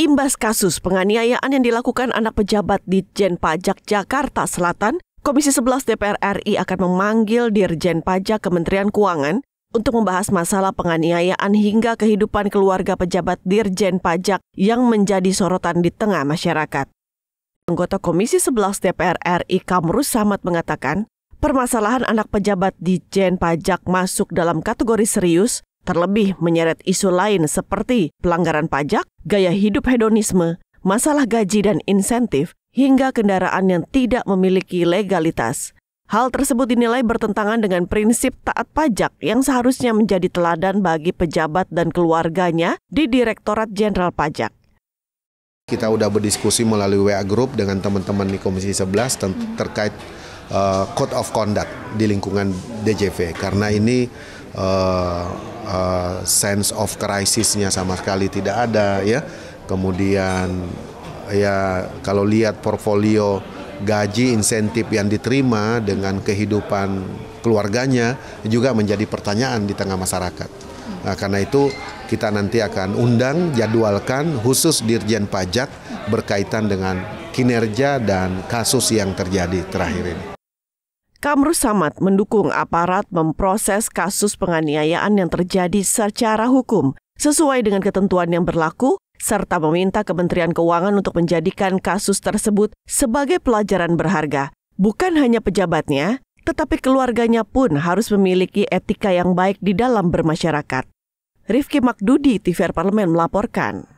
Imbas kasus penganiayaan yang dilakukan anak pejabat di Jen Pajak Jakarta Selatan, Komisi 11 DPR RI akan memanggil Dirjen Pajak Kementerian Keuangan untuk membahas masalah penganiayaan hingga kehidupan keluarga pejabat Dirjen Pajak yang menjadi sorotan di tengah masyarakat. Anggota Komisi 11 DPR RI Kamrus Samad mengatakan, permasalahan anak pejabat di Jen Pajak masuk dalam kategori serius terlebih menyeret isu lain seperti pelanggaran pajak, gaya hidup hedonisme, masalah gaji dan insentif, hingga kendaraan yang tidak memiliki legalitas. Hal tersebut dinilai bertentangan dengan prinsip taat pajak yang seharusnya menjadi teladan bagi pejabat dan keluarganya di Direktorat Jenderal Pajak. Kita sudah berdiskusi melalui WA Group dengan teman-teman di Komisi 11 hmm. terkait uh, Code of Conduct di lingkungan DJV karena ini uh, uh, sense of crisisnya sama sekali tidak ada ya kemudian ya kalau lihat portfolio gaji insentif yang diterima dengan kehidupan keluarganya juga menjadi pertanyaan di tengah masyarakat nah, karena itu kita nanti akan undang jadwalkan khusus dirjen pajak berkaitan dengan kinerja dan kasus yang terjadi terakhir ini Kamru Samad mendukung aparat memproses kasus penganiayaan yang terjadi secara hukum sesuai dengan ketentuan yang berlaku serta meminta Kementerian Keuangan untuk menjadikan kasus tersebut sebagai pelajaran berharga. Bukan hanya pejabatnya, tetapi keluarganya pun harus memiliki etika yang baik di dalam bermasyarakat. Rifki Makdudi, TVR Parlemen melaporkan.